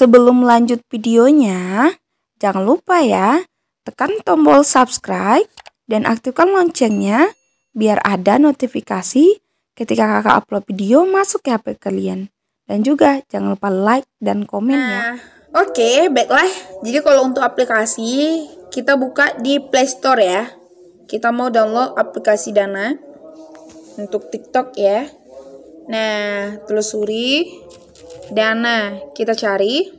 Sebelum lanjut videonya, jangan lupa ya, tekan tombol subscribe dan aktifkan loncengnya biar ada notifikasi ketika kakak upload video masuk ke HP kalian. Dan juga jangan lupa like dan komen ya. nah, ya. Oke, okay, baiklah. Jadi kalau untuk aplikasi, kita buka di Play Store ya. Kita mau download aplikasi Dana untuk TikTok ya. Nah, telusuri dana kita cari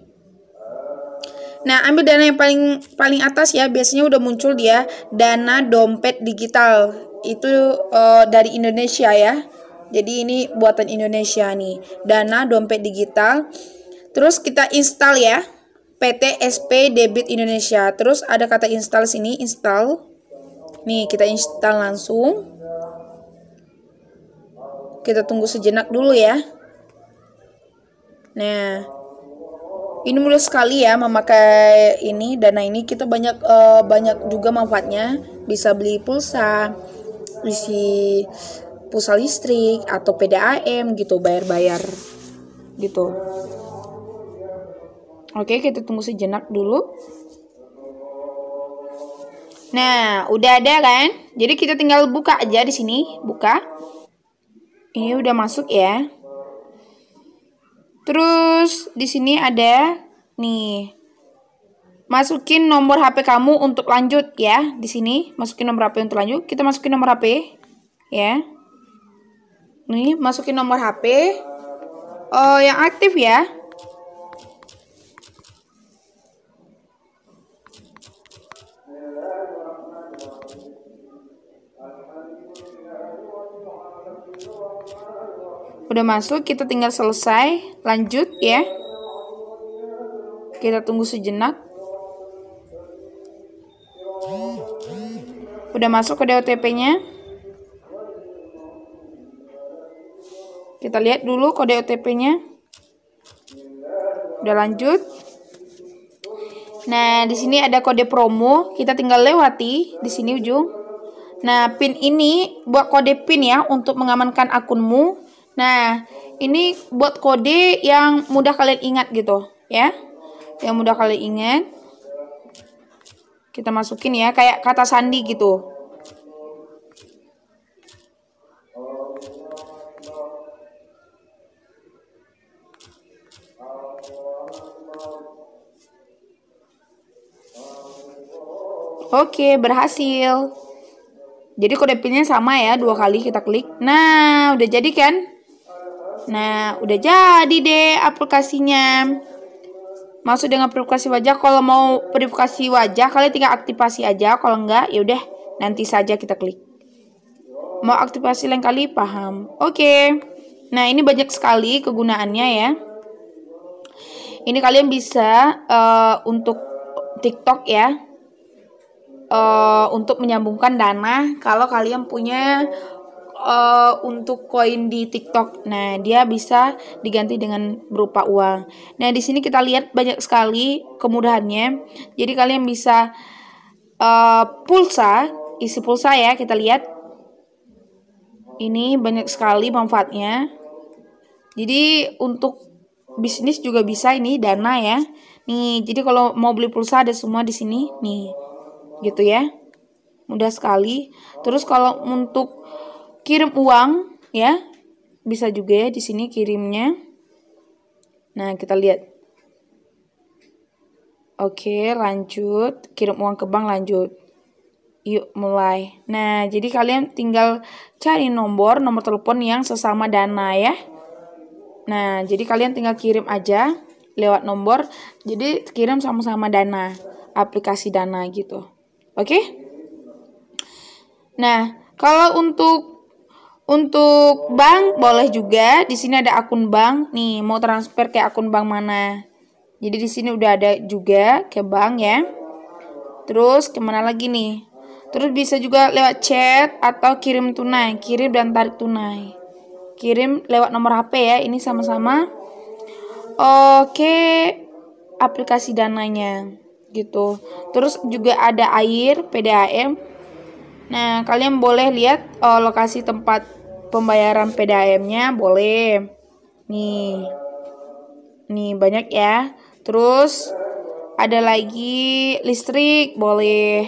Nah, ambil dana yang paling paling atas ya, biasanya udah muncul dia dana dompet digital. Itu uh, dari Indonesia ya. Jadi ini buatan Indonesia nih, dana dompet digital. Terus kita install ya. PT SP Debit Indonesia. Terus ada kata install sini, install. Nih, kita install langsung. Kita tunggu sejenak dulu ya. Nah, ini mudah sekali ya memakai ini dana ini kita banyak uh, banyak juga manfaatnya bisa beli pulsa isi pulsa listrik atau PDAM gitu bayar-bayar gitu oke kita tunggu sejenak dulu nah udah ada kan jadi kita tinggal buka aja di sini buka ini udah masuk ya Terus di sini ada nih. Masukin nomor HP kamu untuk lanjut ya di sini. Masukin nomor HP untuk lanjut. Kita masukin nomor HP ya. Nih, masukin nomor HP oh, yang aktif ya. Udah masuk, kita tinggal selesai lanjut ya kita tunggu sejenak udah masuk ke DOTP nya kita lihat dulu kode OTP nya udah lanjut nah di sini ada kode promo kita tinggal lewati di sini ujung nah pin ini buat kode pin ya untuk mengamankan akunmu Nah, ini buat kode yang mudah kalian ingat gitu, ya. Yang mudah kalian ingat. Kita masukin ya, kayak kata sandi gitu. Oke, berhasil. Jadi kode pinnya sama ya, dua kali kita klik. Nah, udah jadi kan? Nah, udah jadi deh aplikasinya. masuk dengan verifikasi wajah, kalau mau verifikasi wajah, kalian tinggal aktifasi aja. Kalau enggak, yaudah, nanti saja kita klik. Mau aktifasi lain kali, paham. Oke. Okay. Nah, ini banyak sekali kegunaannya ya. Ini kalian bisa uh, untuk TikTok ya. Uh, untuk menyambungkan dana kalau kalian punya uh, untuk koin di TikTok. Nah, dia bisa diganti dengan berupa uang. Nah, di sini kita lihat banyak sekali kemudahannya. Jadi kalian bisa uh, pulsa, isi pulsa ya, kita lihat. Ini banyak sekali manfaatnya. Jadi untuk bisnis juga bisa ini dana ya. Nih, jadi kalau mau beli pulsa ada semua di sini. Nih. Gitu ya. Mudah sekali. Terus kalau untuk kirim uang ya bisa juga ya di sini kirimnya nah kita lihat oke lanjut kirim uang ke bank lanjut yuk mulai nah jadi kalian tinggal cari nomor nomor telepon yang sesama dana ya nah jadi kalian tinggal kirim aja lewat nomor jadi kirim sama-sama dana aplikasi dana gitu oke nah kalau untuk untuk bank boleh juga. Di sini ada akun bank. Nih, mau transfer ke akun bank mana? Jadi di sini udah ada juga ke bank ya. Terus kemana lagi nih? Terus bisa juga lewat chat atau kirim tunai, kirim dan tarik tunai. Kirim lewat nomor HP ya, ini sama-sama. Oke, aplikasi dananya gitu. Terus juga ada air PDAM. Nah, kalian boleh lihat oh, lokasi tempat pembayaran PDAM-nya boleh. Nih. Nih banyak ya. Terus ada lagi listrik boleh.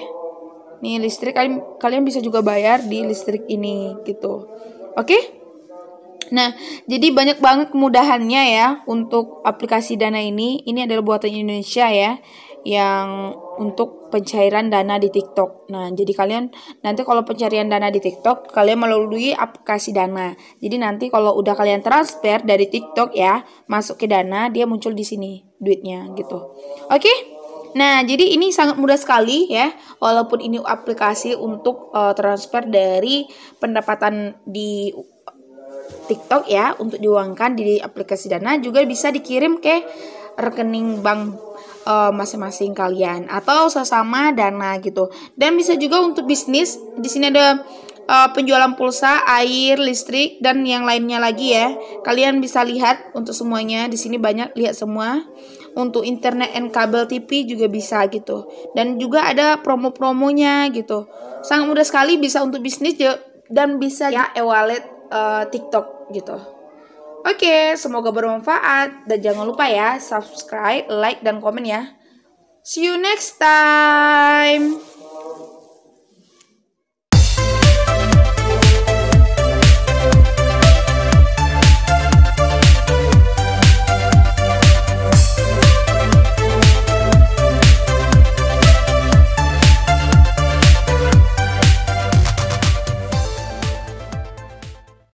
Nih listrik kalian, kalian bisa juga bayar di listrik ini gitu. Oke? Okay? Nah, jadi banyak banget kemudahannya ya untuk aplikasi Dana ini. Ini adalah buatan Indonesia ya yang untuk pencairan dana di TikTok. Nah, jadi kalian nanti kalau pencarian dana di TikTok, kalian melalui aplikasi Dana. Jadi nanti kalau udah kalian transfer dari TikTok ya, masuk ke Dana, dia muncul di sini duitnya gitu. Oke? Okay? Nah, jadi ini sangat mudah sekali ya, walaupun ini aplikasi untuk uh, transfer dari pendapatan di TikTok ya, untuk diuangkan di aplikasi Dana juga bisa dikirim ke rekening bank Eh, masing-masing uh, kalian atau sesama dana gitu. Dan bisa juga untuk bisnis. Di sini ada uh, penjualan pulsa, air, listrik dan yang lainnya lagi ya. Kalian bisa lihat untuk semuanya. Di sini banyak lihat semua. Untuk internet and kabel TV juga bisa gitu. Dan juga ada promo-promonya gitu. Sangat mudah sekali bisa untuk bisnis dan bisa ya e-wallet uh, TikTok gitu. Oke, semoga bermanfaat dan jangan lupa ya subscribe, like dan komen ya. See you next time.